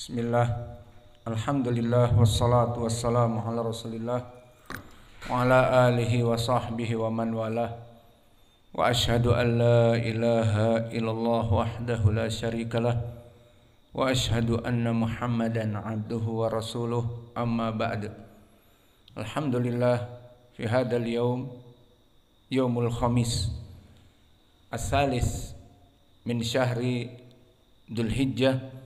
Bismillah Alhamdulillah Wassalatu wassalamu ala rasulillah Wa ala alihi wa sahbihi wa man wala Wa ashadu an la ilaha illallah wahdahu la sharika lah Wa ashadu anna muhammadan abduhu wa rasuluh amma ba'd Alhamdulillah Fi hadal yawm Yawmul khamis Asalis Min syahri Dhul hijjah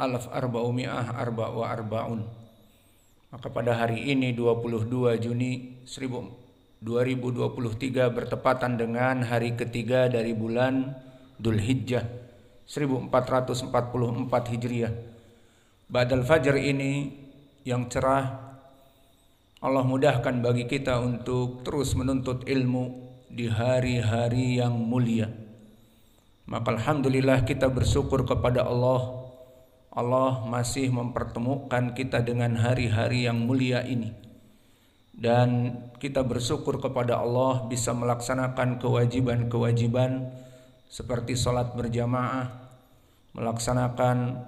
alaf arba'umi'ah arba' wa arba'un. Maka pada hari ini 22 Juni 2023 bertepatan dengan hari ketiga dari bulan Dhul Hijjah 1444 Hijriah. Badal Fajar ini yang cerah Allah mudahkan bagi kita untuk terus menuntut ilmu di hari-hari yang mulia. Maka alhamdulillah kita bersyukur kepada Allah Allah masih mempertemukan kita dengan hari-hari yang mulia ini. Dan kita bersyukur kepada Allah bisa melaksanakan kewajiban-kewajiban seperti sholat berjamaah, melaksanakan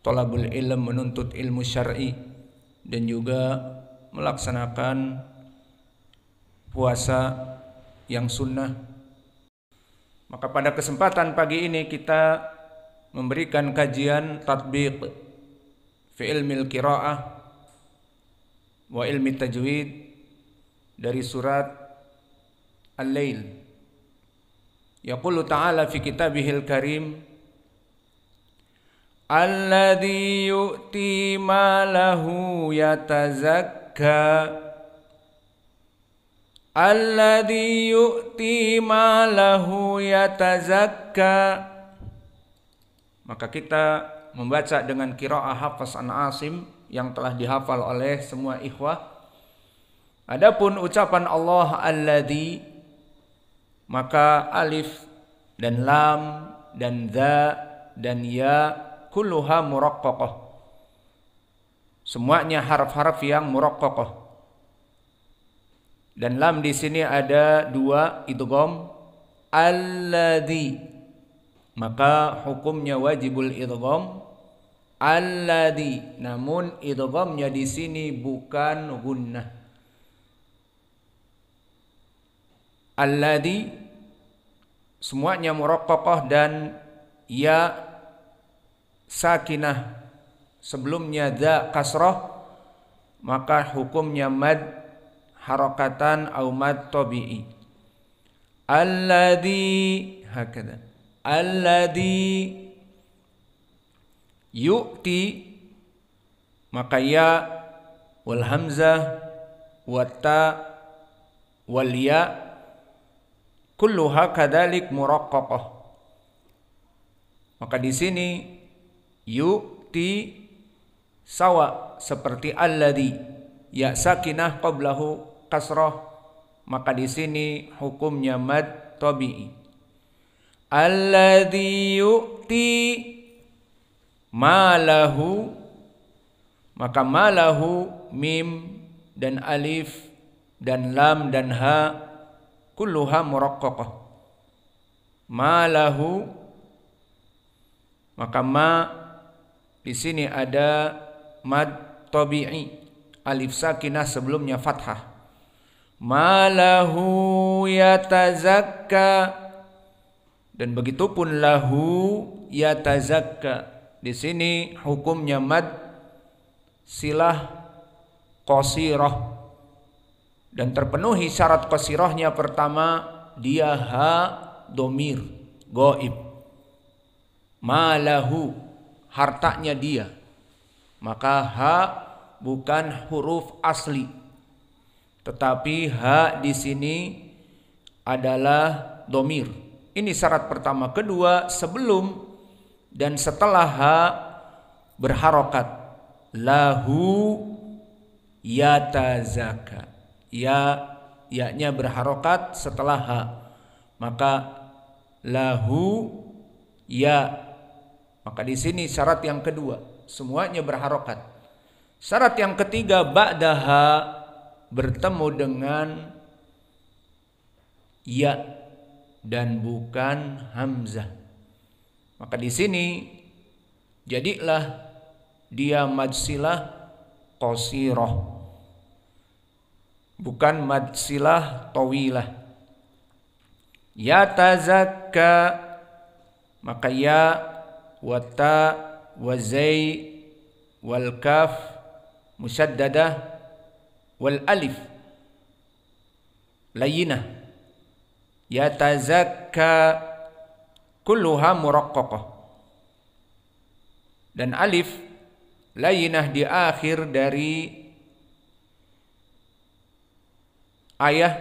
tolabul ilm menuntut ilmu syar'i, dan juga melaksanakan puasa yang sunnah. Maka pada kesempatan pagi ini kita memberikan kajian tatbiq fi ilmil qiraah wa ilmi tajwid dari surat Al-Lail. Yaqulu ta'ala fi kitabihil karim Alladhi yu'ti lahu yatazakka Alladhi yu'ti lahu yatazakka maka kita membaca dengan qiraah hafaz an asim yang telah dihafal oleh semua ikhwah. Adapun ucapan Allah alladzi maka alif dan lam dan za dan ya kulluha muraqqaqah. Semuanya harf-harf yang muraqqaqah. Dan lam di sini ada dua idgham alladzi maka hukumnya wajibul idgham alladhi namun idghamnya di sini bukan gunnah alladhi semuanya muraqqaqah dan ya sakinah sebelumnya za kasrah maka hukumnya mad harakatan au mad tabi'i alladhi hakadha alladhi yu'ti maka ya wal hamzah wata wal ya kulluha kadalik muraqqaqah maka di sini yu'ti sawa seperti alladhi ya sakinah qablahu kasrah maka di sini hukumnya mad tabi'i alladhi yu'ti malahu maka malahu mim dan alif dan lam dan ha kulluha muraqqaqah malahu maka ma di sini ada mad tabi'i alif sakinah sebelumnya fathah malahu yatazakka dan begitu pun lahu yatazakka. Di sini hukumnya mad silah qasirah. Dan terpenuhi syarat qasirahnya pertama dia ha domir goib. Malahu hartanya dia. Maka ha bukan huruf asli. Tetapi ha di sini adalah domir ini syarat pertama. Kedua, sebelum dan setelah ha berharokat. Lahu yatazaka. Ya, yaknya berharokat setelah ha. Maka lahu ya. Maka di sini syarat yang kedua. Semuanya berharokat. Syarat yang ketiga, ba'daha bertemu dengan ya dan bukan hamzah. Maka di sini jadilah dia madsilah qasirah. Bukan madsilah towilah. Ya tazakka maka ya wa ta wa wal kaf musaddadah wal alif layinah yatazakka kulluha muraqqaqah. Dan alif layinah di akhir dari ayah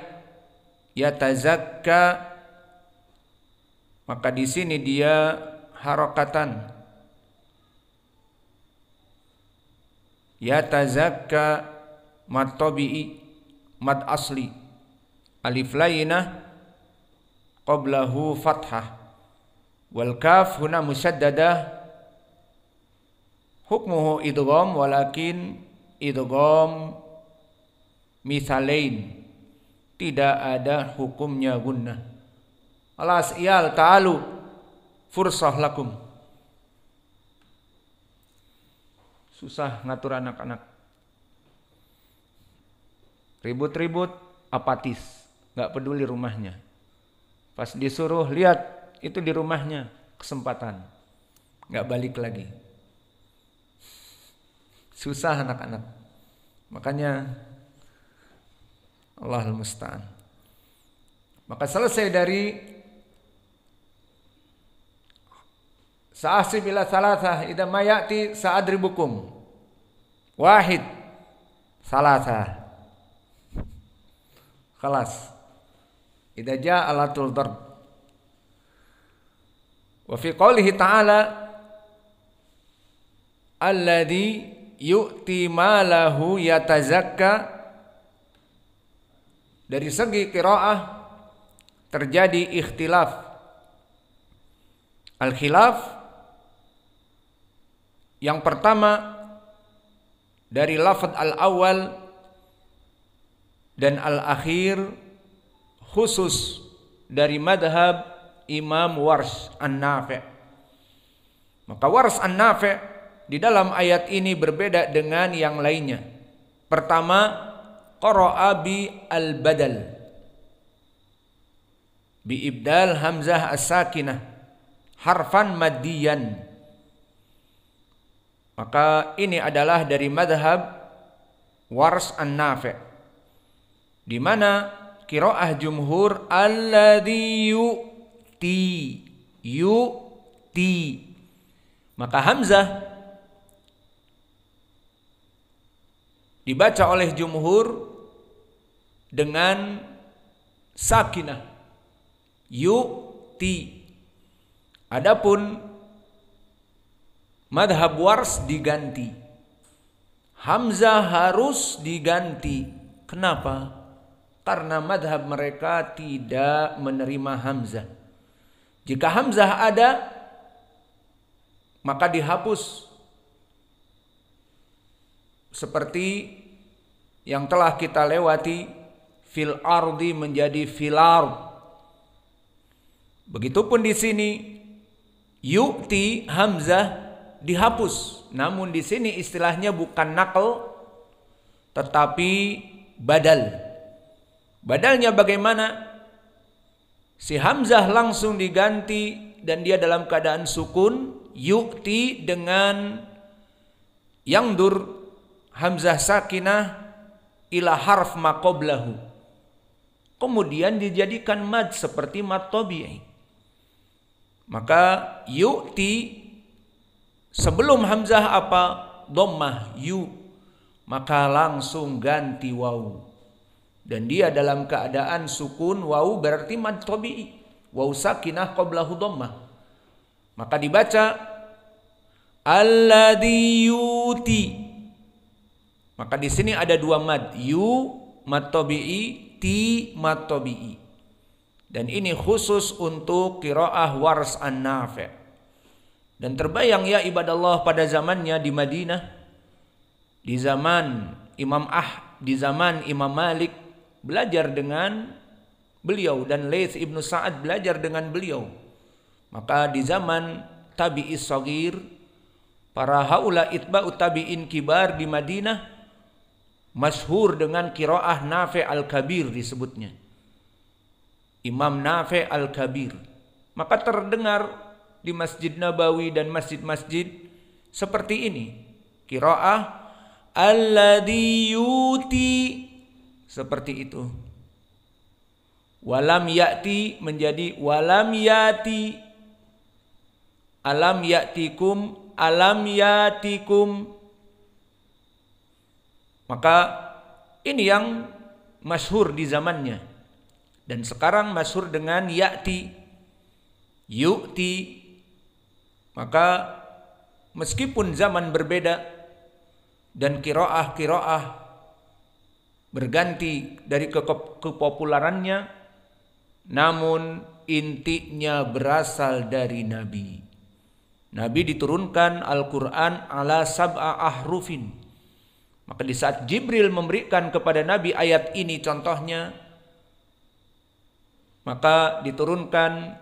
yatazakka maka di sini dia harokatan yatazakka mat tabi'i mat asli alif layinah qablahu fathah wal kaf huna musaddadah hukmuhu idgham walakin idgham misalain tidak ada hukumnya gunnah alas iyal ta'alu fursah lakum susah ngatur anak-anak ribut-ribut apatis nggak peduli rumahnya Pas disuruh lihat itu di rumahnya kesempatan. Nggak balik lagi. Susah anak-anak. Makanya Allah Musta'an. Maka selesai dari saat ila salatah idha mayati sa'adribukum. Wahid. Salatah. Kelas. Idza jaa alatul darb. Wa fi qoulihi ta'ala alladhi yu'ti malahu yatazakka dari segi qiraah terjadi ikhtilaf. Al-khilaf yang pertama dari lafad al-awwal dan al-akhir khusus dari madhab Imam Wars An-Nafi. Maka Wars An-Nafi di dalam ayat ini berbeda dengan yang lainnya. Pertama, qara'a al-badal. Bi ibdal hamzah as-sakinah harfan madiyan. Maka ini adalah dari madhab Wars An-Nafi. Di mana Kiroah jumhur alladhi yu'ti yu'ti. Maka hamzah dibaca oleh jumhur dengan sakinah yu'ti. Adapun madhab wars diganti. Hamzah harus diganti. Kenapa? Karena madhab mereka tidak menerima Hamzah. Jika Hamzah ada, maka dihapus. Seperti yang telah kita lewati, fil ardi menjadi filar. Begitupun di sini, yukti Hamzah dihapus. Namun di sini istilahnya bukan nakal, tetapi badal. Badalnya bagaimana? Si Hamzah langsung diganti dan dia dalam keadaan sukun yukti dengan yang dur Hamzah sakinah ila harf maqoblahu. Kemudian dijadikan mad seperti mad tobi'i. Maka yukti sebelum hamzah apa? Dommah yu. Maka langsung ganti wawu dan dia dalam keadaan sukun wau berarti mad tabi'i wau sakinah qablahu dhammah maka dibaca alladhi yuti maka di sini ada dua mad yu mad tabi'i ti mad tabi'i dan ini khusus untuk qiraah wars an-nafi dan terbayang ya ibadallah pada zamannya di Madinah di zaman Imam Ah di zaman Imam Malik belajar dengan beliau dan leith ibnu Sa'ad belajar dengan beliau. Maka di zaman Tabi sogir, para haula itba tabi'in kibar di Madinah masyhur dengan kiroah Nafe al-Kabir disebutnya. Imam Nafe al-Kabir. Maka terdengar di Masjid Nabawi dan masjid-masjid seperti ini. Kiroah alladhi yuti seperti itu. Walam yati menjadi walam yati. Alam yatikum, alam yatikum. Maka ini yang masyhur di zamannya. Dan sekarang masyhur dengan yati. Yu'ti. Maka meskipun zaman berbeda dan kiroah-kiroah berganti dari ke kepopulerannya namun intinya berasal dari Nabi. Nabi diturunkan Al-Quran ala sab'a ahrufin. Maka di saat Jibril memberikan kepada Nabi ayat ini contohnya, maka diturunkan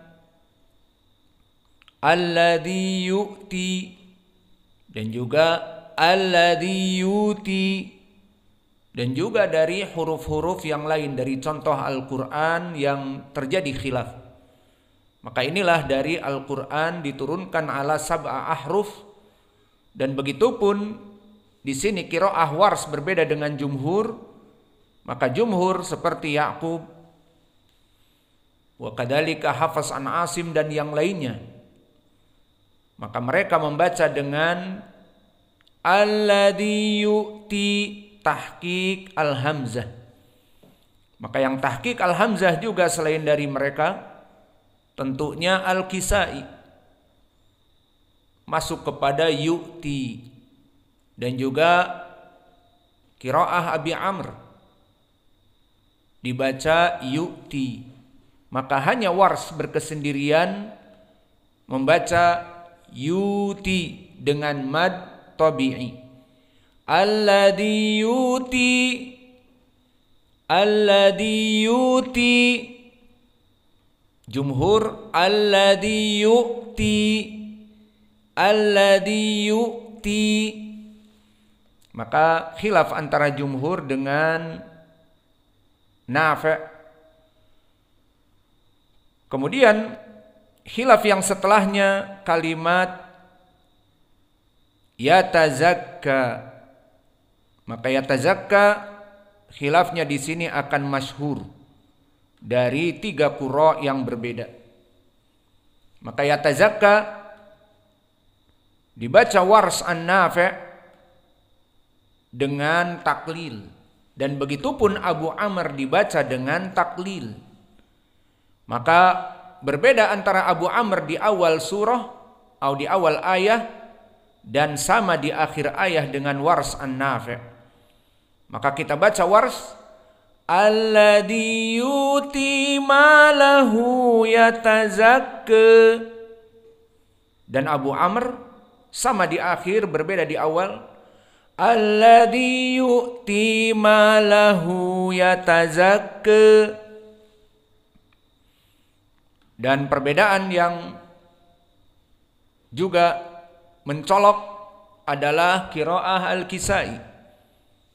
alladhi yu'ti dan juga alladhi yu'ti dan juga dari huruf-huruf yang lain dari contoh Al-Qur'an yang terjadi khilaf. Maka inilah dari Al-Qur'an diturunkan ala sab'a ahruf dan begitu pun di sini qiraah wars berbeda dengan jumhur maka jumhur seperti Yakub wa kadzalika Hafaz an Asim dan yang lainnya maka mereka membaca dengan alladhi yu'ti tahkik al-hamzah. Maka yang tahkik al-hamzah juga selain dari mereka tentunya al-kisai masuk kepada yu'ti dan juga kiraah Abi Amr dibaca yu'ti maka hanya wars berkesendirian membaca yuti dengan mad tabi'i alladhi yuti alladhi yuti jumhur alladhi yuti alladhi yuti maka khilaf antara jumhur dengan Nafi kemudian khilaf yang setelahnya kalimat yatazakka maka yatazakka khilafnya di sini akan masyhur dari tiga kuro yang berbeda. Maka yatazakka dibaca wars an dengan taklil dan begitu pun Abu Amr dibaca dengan taklil. Maka berbeda antara Abu Amr di awal surah atau di awal ayah dan sama di akhir ayah dengan wars an -nafe. Maka kita baca wars Alladhi yuti malahu yatazakke Dan Abu Amr sama di akhir berbeda di awal Alladhi yu'ti malahu yatazakke Dan perbedaan yang juga mencolok adalah kiroah al-kisai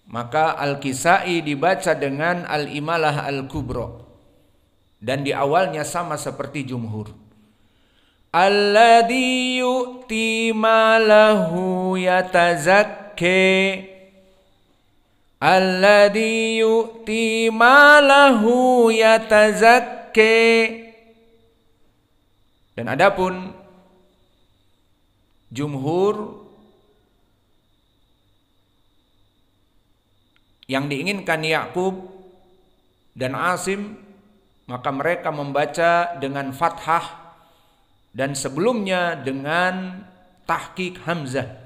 maka Al-Kisai dibaca dengan Al-Imalah Al-Kubro. Dan di awalnya sama seperti jumhur. Alladhi yu'ti malahu yatazakke. Alladhi yu'ti malahu yatazakke. Dan adapun jumhur yang diinginkan Yakub dan Asim maka mereka membaca dengan fathah dan sebelumnya dengan tahqiq hamzah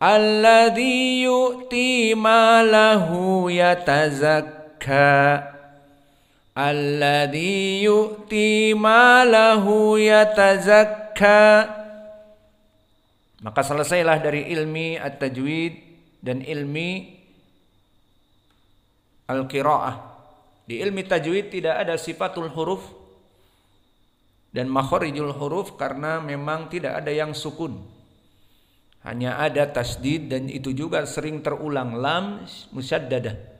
Alladhi yu'ti malahu yatazakka Alladhi yu'ti malahu yatazakka Maka selesailah dari ilmi at-tajwid dan ilmi al-qiraah. Di ilmi tajwid tidak ada sifatul huruf dan makharijul huruf karena memang tidak ada yang sukun. Hanya ada tasdid dan itu juga sering terulang lam musyaddadah